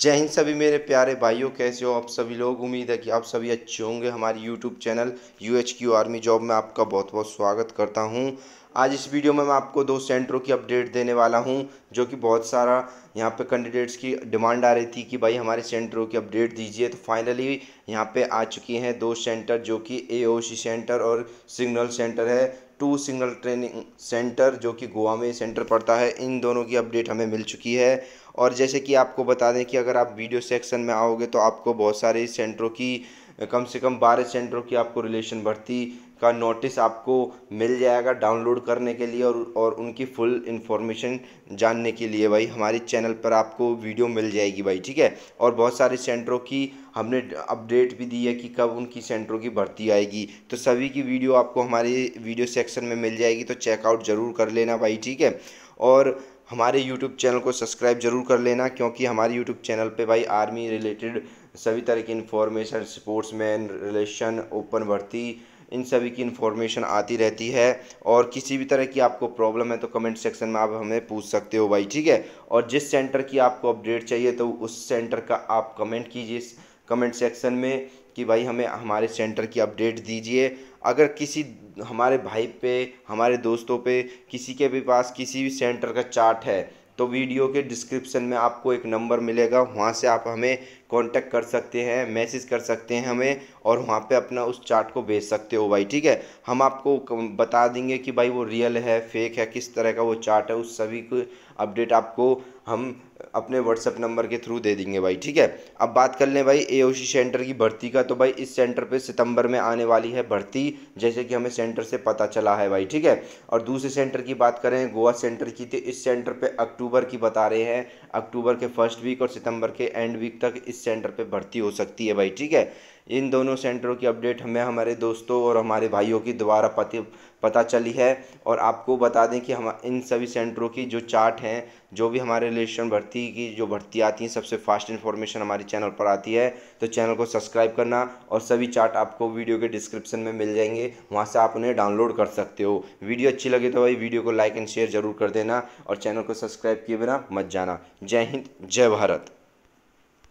जय हिंद सभी मेरे प्यारे भाइयों कैसे हो आप सभी लोग उम्मीद है कि आप सभी अच्छे होंगे हमारी YouTube channel U H Q army job में आपका बहुत बहुत स्वागत करता हूँ आज इस वीडियो में मैं आपको दो सेंटरों की अपडेट देने वाला हूं जो कि बहुत सारा यहां पे कैंडिडेट्स की डिमांड आ रही थी कि भाई हमारे सेंटरों की अपडेट दीजिए तो फाइनली यहां पे आ चुकी हैं दो सेंटर जो कि एओसी सेंटर और सिग्नल सेंटर है टू सिग्नल ट्रेनिंग सेंटर जो कि गोवा में सेंटर पड़ता है इन दोनों की अपडेट हमें मिल चुकी है और जैसे कि आपको बता दें कि अगर आप वीडियो सेक्शन में आओगे तो आपको बहुत सारे सेंटरों की कम से कम बारह सेंटरों की आपको रिलेशन बढ़ती का नोटिस आपको मिल जाएगा डाउनलोड करने के लिए और और उनकी फुल इन्फॉर्मेशन जानने के लिए भाई हमारे चैनल पर आपको वीडियो मिल जाएगी भाई ठीक है और बहुत सारे सेंटरों की हमने अपडेट भी दी है कि कब उनकी सेंटरों की भर्ती आएगी तो सभी की वीडियो आपको हमारे वीडियो सेक्शन में मिल जाएगी तो चेकआउट ज़रूर कर लेना भाई ठीक है और हमारे यूट्यूब चैनल को सब्सक्राइब जरूर कर लेना क्योंकि हमारे यूट्यूब चैनल पे भाई आर्मी रिलेटेड सभी तरह की information sportsman relation open भर्ती इन सभी की इन्फॉर्मेशन आती रहती है और किसी भी तरह की आपको प्रॉब्लम है तो कमेंट सेक्शन में आप हमें पूछ सकते हो भाई ठीक है और जिस सेंटर की आपको अपडेट चाहिए तो उस सेंटर का आप कमेंट कीजिए कमेंट सेक्शन में कि भाई हमें हमारे सेंटर की अपडेट दीजिए अगर किसी हमारे भाई पे हमारे दोस्तों पे किसी के भी पास किसी भी सेंटर का चार्ट है तो वीडियो के डिस्क्रिप्शन में आपको एक नंबर मिलेगा वहाँ से आप हमें कांटेक्ट कर सकते हैं मैसेज कर सकते हैं हमें और वहाँ पे अपना उस चार्ट को भेज सकते हो भाई ठीक है हम आपको बता देंगे कि भाई वो रियल है फेक है किस तरह का वो चार्ट है उस सभी को अपडेट आपको हम अपने व्हाट्सअप नंबर के थ्रू दे देंगे भाई ठीक है अब बात कर लें भाई एओसी सेंटर की भर्ती का तो भाई इस सेंटर पे सितंबर में आने वाली है भर्ती जैसे कि हमें सेंटर से पता चला है भाई ठीक है और दूसरे सेंटर की बात करें गोवा सेंटर की तो इस सेंटर पे अक्टूबर की बता रहे हैं अक्टूबर के फर्स्ट वीक और सितंबर के एंड वीक तक इस सेंटर पर भर्ती हो सकती है भाई ठीक है इन दोनों सेंटरों की अपडेट हमें हमारे दोस्तों और हमारे भाइयों की द्वारा पति पता चली है और आपको बता दें कि हम इन सभी सेंटरों की जो चार्ट हैं जो भी हमारे रिलेशन भर्ती की जो भर्ती आती हैं सबसे फास्ट इन्फॉर्मेशन हमारे चैनल पर आती है तो चैनल को सब्सक्राइब करना और सभी चार्ट आपको वीडियो के डिस्क्रिप्शन में मिल जाएंगे वहाँ से आप उन्हें डाउनलोड कर सकते हो वीडियो अच्छी लगे तो भाई वीडियो को लाइक एंड शेयर ज़रूर कर देना और चैनल को सब्सक्राइब किए बिना मत जाना जय हिंद जय भारत